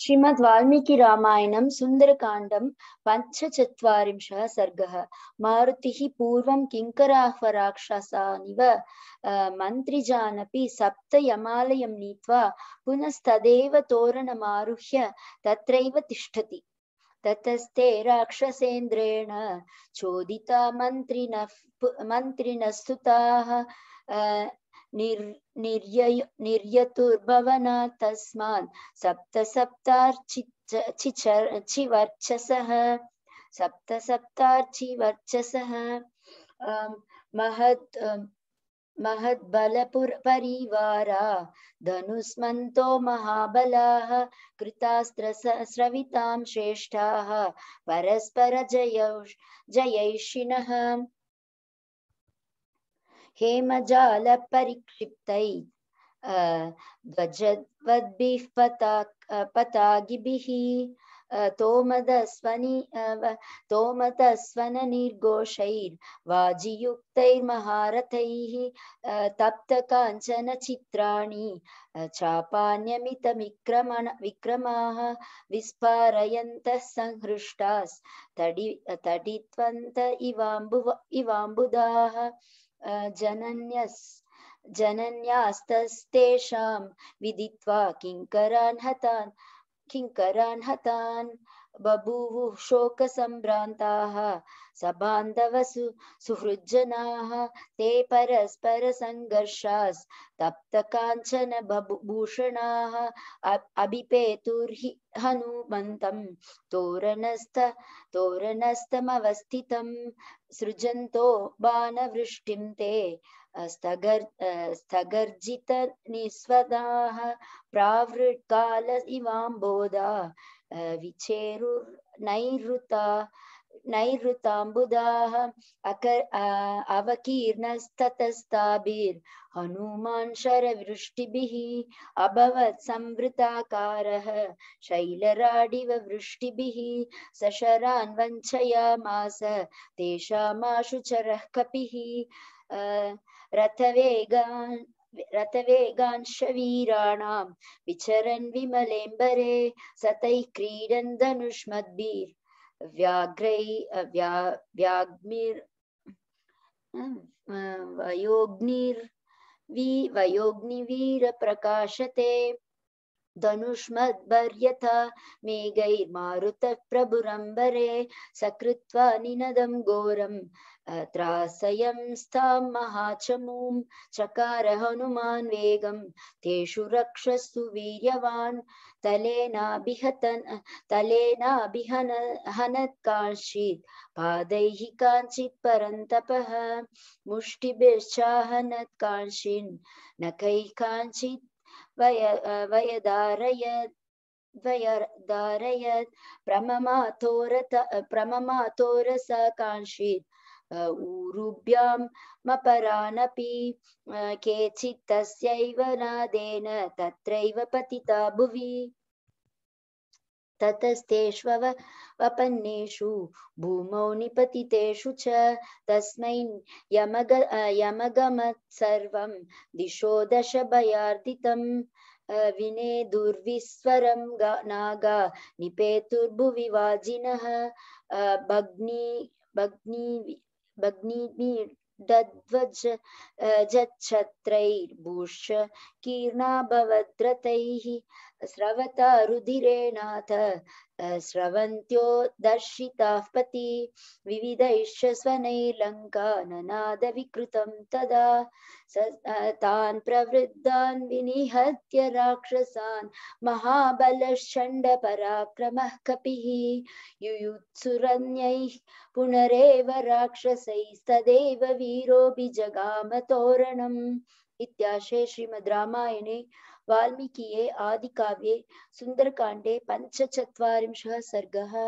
श्रीमद् वाल्मीकि रामायणं सुन्दरकाण्डं पञ्चचत्वारिंशः सर्गः मारुतिः पूर्वं किङ्कराः राक्षसानिव मन्त्रिजानपि सप्तयमालयं नीत्वा पुनस्तदेव तोरणमारुह्य तत्रैव तिष्ठति ततस्ते राक्षसेन्द्रेण चोदिता मन्त्रिणः मन्त्रिणस्तुताः निर् निर्यय निर्यतुर्भवनात् तस्मात् सप्तसप्तार्चिवर्चसः महत् महद्बलपुरपरिवारा धनुस्मन्तो महाबलाः कृतास्त्रस्रवितां श्रेष्ठाः परस्परजयौ जयैषिणः हेमजालपरिक्षिप्तैः ध्वजद्भिः पता पतागिभिः तोमदस्वनि तोमतस्वननिर्घोषैर्वाजियुक्तैर्महारथैः तप्तकाञ्चनचित्राणि चापान्यमितविक्रमण विक्रमाः विस्पारयन्तः संहृष्टास्तडि तडित्वन्त इवाम्बुव इवाम्बुधाः जनन्यस् जनन्यास्तस्तेषां विदित्वा किङ्करान् हतान् किङ्करान् हतान् बभूवुः शोकसम्भ्रान्ताः सबान्धवसु सुहृज्जनाः ते परस्पर संघर्षा तप्त कांचन भूषण अभिपेतुर्हि हनुमन्तं तोरणस्त तोरणस्तमवस्थितं सृजन्तो बाणवृष्टिं ते स्थगर् स्थगर्जित स्थगर्जितनिस्वदाः प्रावृट्काल इवाम्बोधा विचेरु नैरुता नैरुताम्बुदाः अक अवकीर्णस्ततस्ताभिर्हनुमान् शरवृष्टिभिः अभवत् संवृताकारः शैलराडिव वृष्टिभिः सशरान् वञ्चयामास तेषामाशुचरः कपिः रथवेगान् रथवेगांश वीराणां विचरन् विमलेम्बरे सतैः क्रीडन् धनुष्मद्भिर् व्याघ्रै व्या व्याग्मिर् वयोग्निर्वि वयोग्निवीरप्रकाशते धनुष्मद्भर्यथ मेघैर्मारुतः सकृत्वा निनदं घोरम् अत्रासयं स्थां महाचमूं चकार हनुमान् वेगं तेषु रक्षस्तु वीर्यवान् तलेनाभिहतन् तलेनाभिहन हनत् काञ्चित् पादैः काञ्चित् परन्तपः मुष्टिभिश्चाहनत् काञ्चिन् नखैः काञ्चित् वय वयधारयत् प्रममातोरत प्रममातोरसा काञ्चित् ऊरुभ्यां मपरानपि केचित् तस्यैव नादेन तत्रैव पतिता भुवि ततस्तेष्वव वपन्नेषु भूमौ निपतितेषु च तस्मै यमग यमगमत्सर्वं दिशो दशभयार्दितम् विने दुर्विस्वरं नागा निपेतुर्भुवि वाजिनः भग्नि भग्नि भग्नि दध्वज जच्छत्रैर्भूष कीर्णाभवद्रतैः स्रवत रुधिरेनाथ स्रवन्त्यो दर्शिताः पति विविधैश्च स्वनैर्लङ्का ननादविकृतं तदा तान् प्रवृद्धान् विनिहत्य राक्षसान् महाबलश्चण्डपराक्रमः कपिः युयुत्सुरन्यैः पुनरेव राक्षसैस्तदेव वीरोऽभिजगामतोरणम् इत्याशे श्रीमद् रामायणे वाल्मीकिये आदिकाव्ये सुन्दरकाण्डे पञ्चचत्वारिंशः सर्गः